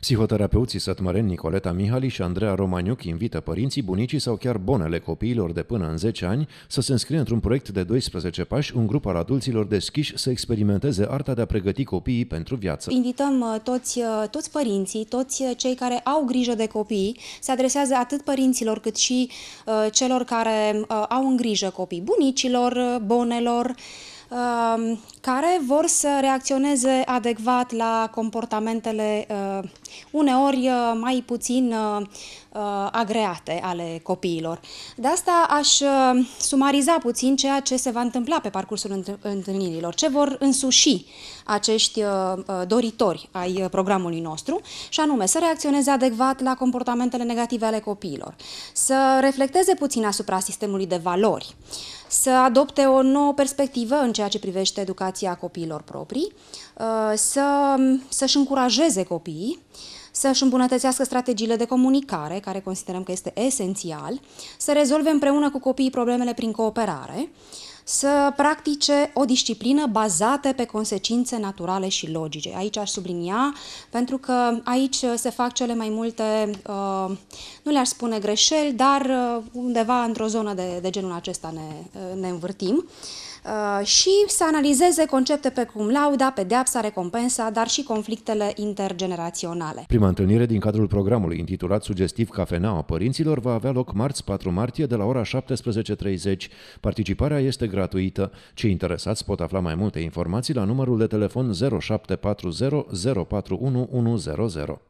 Psihoterapeuții sătmăreni Nicoleta Mihali și Andreea Romaniuc invită părinții, bunicii sau chiar bonele copiilor de până în 10 ani să se înscrie într-un proiect de 12 pași, un grup al adulților deschiși să experimenteze arta de a pregăti copiii pentru viață. Invităm uh, toți, uh, toți părinții, toți uh, cei care au grijă de copii, se adresează atât părinților cât și uh, celor care uh, au în grijă copii, bunicilor, bonelor, care vor să reacționeze adecvat la comportamentele Uh, uneori uh, mai puțin uh, agreate ale copiilor. De asta aș sumariza puțin ceea ce se va întâmpla pe parcursul întâlnirilor, ce vor însuși acești doritori ai programului nostru, și anume să reacționeze adecvat la comportamentele negative ale copiilor, să reflecteze puțin asupra sistemului de valori, să adopte o nouă perspectivă în ceea ce privește educația copiilor proprii, uh, să, să-și încurajeze copiii, să-și îmbunătățească strategiile de comunicare, care considerăm că este esențial, să rezolve împreună cu copiii problemele prin cooperare, să practice o disciplină bazată pe consecințe naturale și logice. Aici aș sublinia, pentru că aici uh, se fac cele mai multe, uh, nu le-aș spune greșeli, dar uh, undeva într-o zonă de, de genul acesta ne, ne învârtim. Uh, și să analizeze concepte pe cum lauda, pedeapsa, recompensa, dar și conflictele intergeneraționale. Prima întâlnire din cadrul programului intitulat sugestiv Cafeneaua Părinților va avea loc marți 4 martie de la ora 17.30. Participarea este gratuită. Cei interesați pot afla mai multe informații la numărul de telefon 0740 041100.